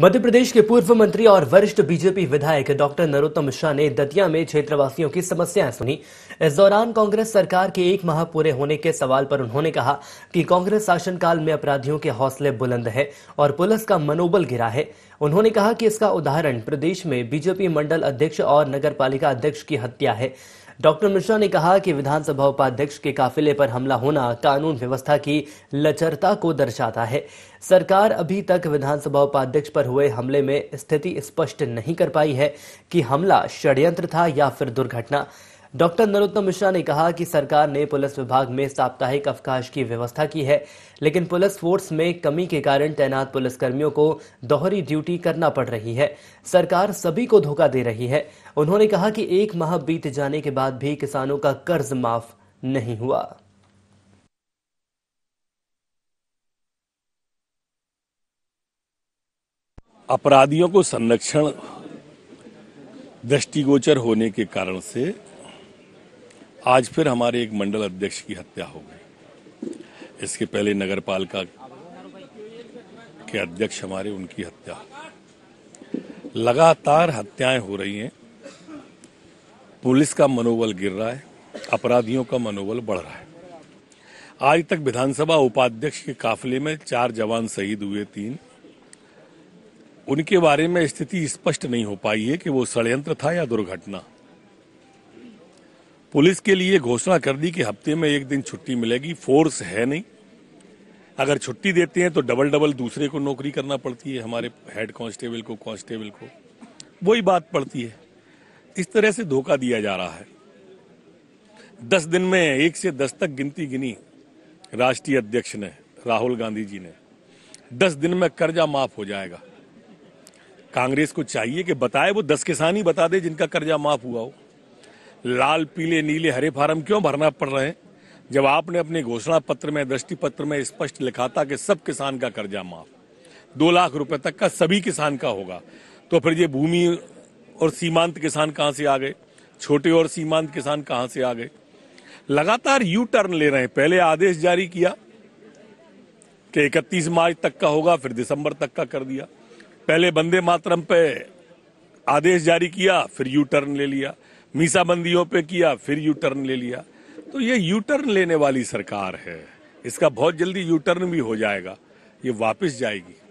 मध्य प्रदेश के पूर्व मंत्री और वरिष्ठ बीजेपी विधायक डॉक्टर नरोत्तम मिश्रा ने दतिया में क्षेत्रवासियों की समस्याएं सुनी इस दौरान कांग्रेस सरकार के एक माह पूरे होने के सवाल पर उन्होंने कहा कि कांग्रेस शासनकाल में अपराधियों के हौसले बुलंद है और पुलिस का मनोबल गिरा है उन्होंने कहा कि इसका उदाहरण प्रदेश में बीजेपी मंडल अध्यक्ष और नगर पालिका अध्यक्ष की हत्या है डॉक्टर मिश्रा ने कहा कि विधानसभा उपाध्यक्ष के काफिले पर हमला होना कानून व्यवस्था की लचरता को दर्शाता है सरकार अभी तक विधानसभा उपाध्यक्ष पर हुए हमले में स्थिति स्पष्ट नहीं कर पाई है कि हमला षड्यंत्र था या फिर दुर्घटना डॉक्टर नरोत्तम मिश्रा ने कहा कि सरकार ने पुलिस विभाग में साप्ताहिक अवकाश की व्यवस्था की है लेकिन पुलिस फोर्स में कमी के कारण तैनात पुलिसकर्मियों को दोहरी ड्यूटी करना पड़ रही है सरकार सभी को धोखा दे रही है उन्होंने कहा कि एक माह बीत जाने के बाद भी किसानों का कर्ज माफ नहीं हुआ अपराधियों को संरक्षण दृष्टिगोचर होने के कारण से आज फिर हमारे एक मंडल अध्यक्ष की हत्या हो गई इसके पहले नगर पालिका के अध्यक्ष हमारे उनकी हत्या लगातार हत्याएं हो रही हैं पुलिस का मनोबल गिर रहा है अपराधियों का मनोबल बढ़ रहा है आज तक विधानसभा उपाध्यक्ष के काफिले में चार जवान शहीद हुए तीन उनके बारे में स्थिति स्पष्ट नहीं हो पाई है कि वो षडयंत्र था या दुर्घटना पुलिस के लिए घोषणा कर दी कि हफ्ते में एक दिन छुट्टी मिलेगी फोर्स है नहीं अगर छुट्टी देते हैं तो डबल डबल दूसरे को नौकरी करना पड़ती है हमारे हेड कांस्टेबल को कांस्टेबल को वही बात पड़ती है इस तरह से धोखा दिया जा रहा है दस दिन में एक से दस तक गिनती गिनी राष्ट्रीय अध्यक्ष ने राहुल गांधी जी ने दस दिन में कर्जा माफ हो जाएगा कांग्रेस को चाहिए कि बताए वो दस किसान ही बता दे जिनका कर्जा माफ हुआ हो लाल पीले नीले हरे फार्म क्यों भरना पड़ रहे हैं जब आपने अपने घोषणा पत्र में दृष्टि पत्र में स्पष्ट लिखा था कि सब किसान का कर्जा माफ दो लाख रुपए तक का सभी किसान का होगा तो फिर ये भूमि और सीमांत किसान कहाँ से आ गए छोटे और सीमांत किसान कहाँ से आ गए लगातार यू टर्न ले रहे हैं पहले आदेश जारी किया कि इकतीस मार्च तक का होगा फिर दिसंबर तक का कर दिया पहले बंदे मातरम पे आदेश जारी किया फिर यू टर्न ले लिया मीसाबंदियों पे किया फिर यू टर्न ले लिया तो ये यू टर्न लेने वाली सरकार है इसका बहुत जल्दी यू टर्न भी हो जाएगा ये वापस जाएगी